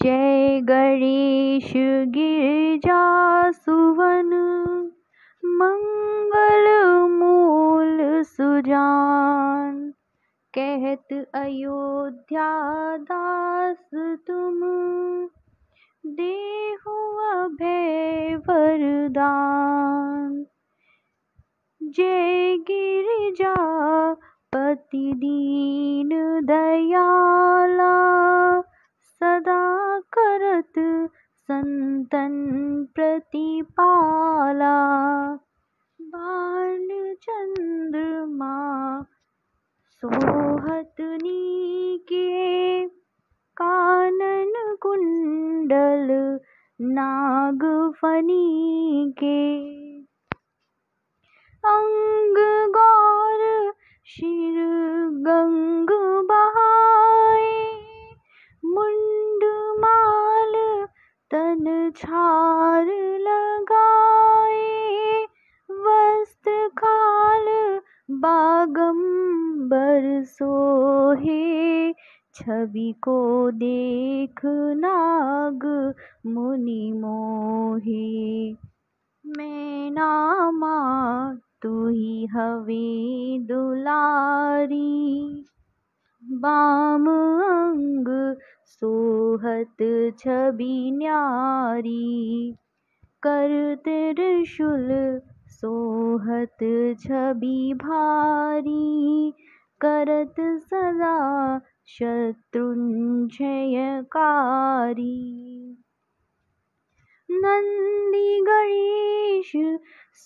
जय गणेश गिरिजा सुवन मंगल मूल सुजान कहत अयोध्या दास तुम देहु अभय वरदान जय गिरिजा पति दीन दयाला सदा करत संतन प्रतिपाला बाल चंद्रमा सोहत के कानन कुंडल नागफनी के छार लगाए वस्त्र काल बागंबर सोहे छवि को देख नाग मुनि मोहे मैं नामा तू ही हवे दुलारी बाम अंग सोहत छवि न्यारी कर त्रिशूल सोहत छवि भारी करत सदा शत्रुंजयकारी नंदी गणेश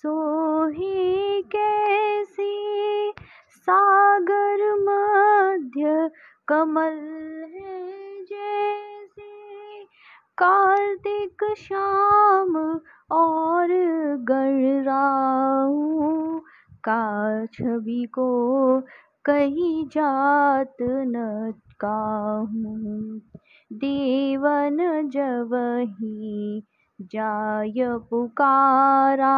सोहे कैसे सागर मध्य कमल है जैसे कार्तिक शाम और गणराऊ का छवि को कहीं जात न काहूँ देवन जब ही जाय पुकारा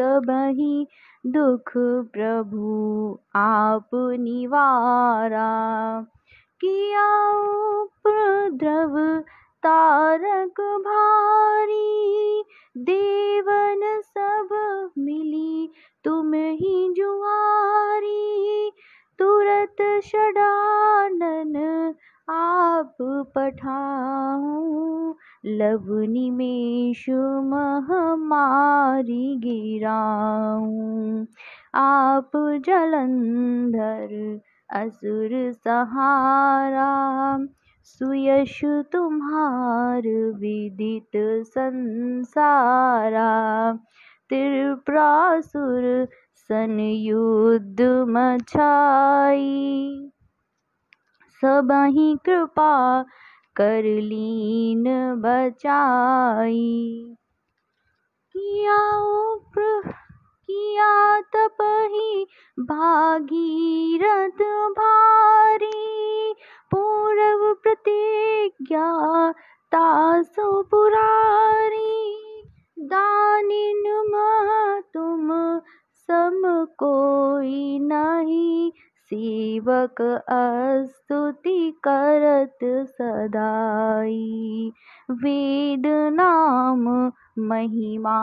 तब ही दुख प्रभु आप निवारा किया उपद्रव तारक भारी देवन सब मिली तुम ही जुआरी तुरत षडानन आप पठाऊं लब निमेश महामारी गिराऊ आप जलंधर असुर सहारा सुयश तुम्हार विदित संसारा त्रिप्रासुर सन युद्ध मछाई सबही कृपा कर लीन बचाई किया उप्र किया ही भागीरथ भारी पूर्व प्रतिज्ञा तासो पुरारी दानिन तुम सम कोई नहीं सेवक अस्तुति करत सदाई वेद नाम महिमा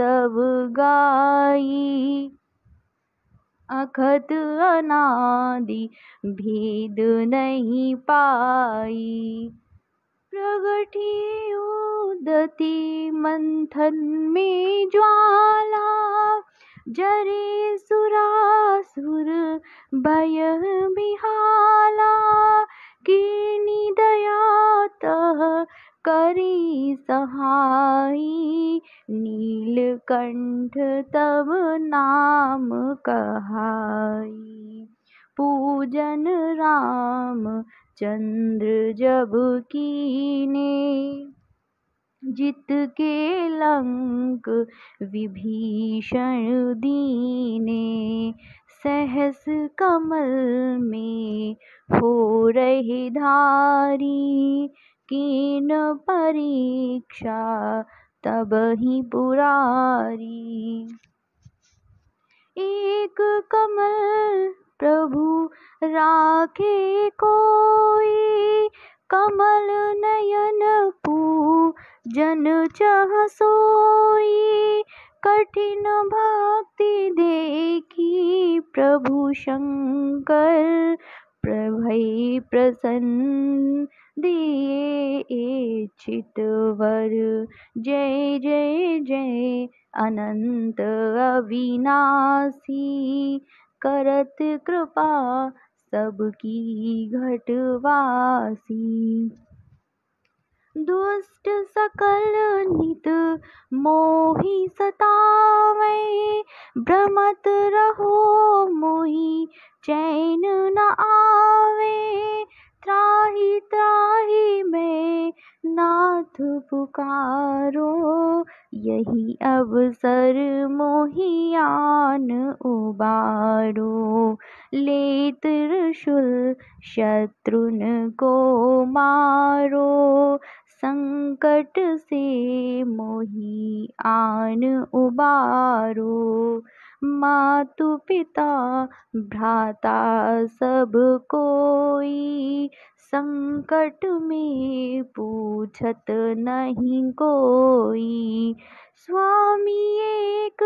तब गाई अखत अनादि भेद नहीं पाई प्रगटी उदती मंथन में ज्वाला जरे सुरा सुर भय बिहाला दया दयात करी सहाई नीलकंठ तब नाम कहाई पूजन राम चंद्र जब कीने जित के लंक विभीषण दीने सहज कमल में हो रही धारी कीन परीक्षा तब ही पुरारी एक कमल प्रभु राखे कोई कमल नयन जन चह सोई कठिन भक्ति देखी प्रभु शंकर प्रभय प्रसन्न दिए चितवर जय जय जय अनंत अविनाशी करत कृपा सबकी घटवासी दुष्ट सकल नित मोहि सतावे भ्रमत रहो मोहि चैन न आवे त्राही त्राही में नाथ पुकारो यही अवसर मोहियान उबारो ले त्रिशूल शत्रुन को मारो संकट से मोही आन उबारो मातु पिता भ्राता सब कोई संकट में पूछत नहीं कोई स्वामी एक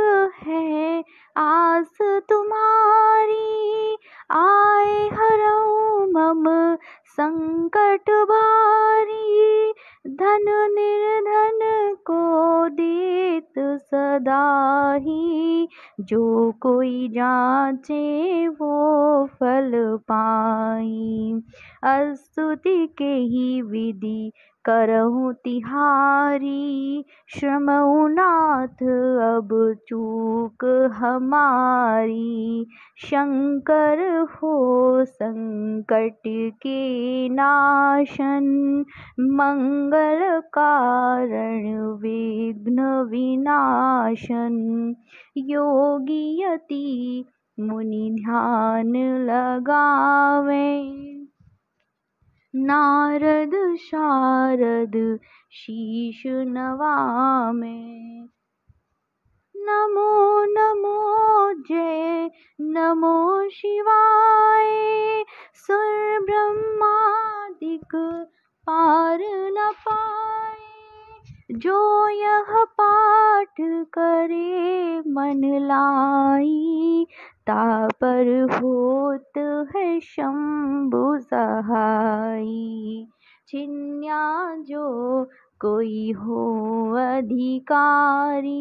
है आस तुम्हारी आए हरऊ मम संकट भारी धन निर्धन को दीत सदा ही जो कोई जाचे वो फल पाई अस्तुति के ही विधि करहु तिहारी श्रम नाथ अब चूक हमारी शंकर हो संकट के नाशन मंगल कारण विघ्न विनाशन योगी यति मुनि ध्यान लगावें नारद शारद शीश नवामे नमो नमो जय नमो शिवाय सुर ब्रह्मादिक पार न पाए जो यह पाठ करे मन लाई ता पर होत है शंभु सहाय छिन्या जो कोई हो अधिकारी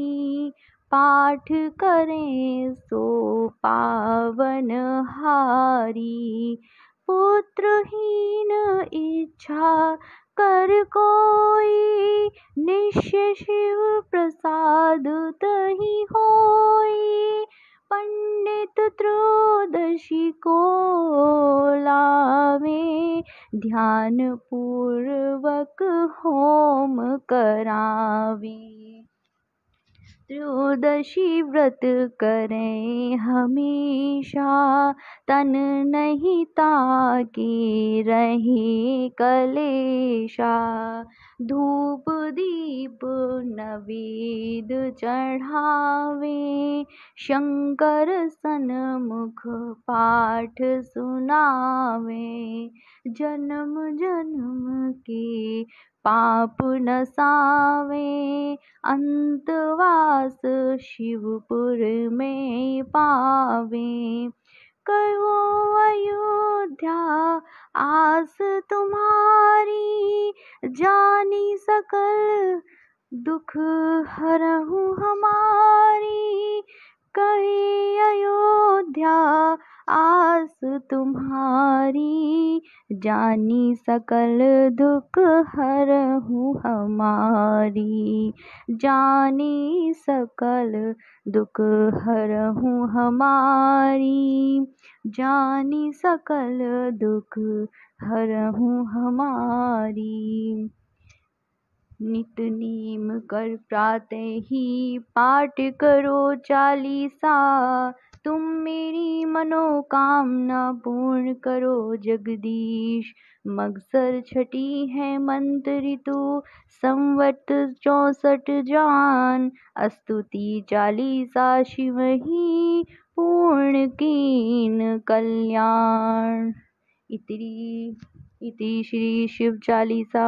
पाठ करें सो पावन हारी पुत्रहीन इच्छा कर कोई निश्चय शिव प्रसाद तही होई पंडित त्रोदशी को लावे ध्यान पूर्वक होम करावे त्रयोदशी व्रत करें हमेशा तन नहीं ताकि रही कलेशा धूप दीप नवेद चढ़ावे शंकर मुख पाठ सुनावे जन्म जन्म के पाप न सावे अंतवास शिवपुर में पावे कहो अयोध्या आस तुम्हारी जानी सकल दुख हरहू हमारी कहे अयोध्या आस तुम्हारी जानी सकल दुख हर हूँ हमारी जानी सकल दुख हर हूँ हमारी जानी सकल दुख हर हूँ हमारी नित नीम कर प्रातः ही पाठ करो चालीसा तुम मेरी मनोकामना पूर्ण करो जगदीश मगसर छठी है मंत्री ऋतु संवत चौसठ जान अस्तुति चालीसा शिव ही पूर्ण कीन कल्याण इतरी इति श्री शिव चालीसा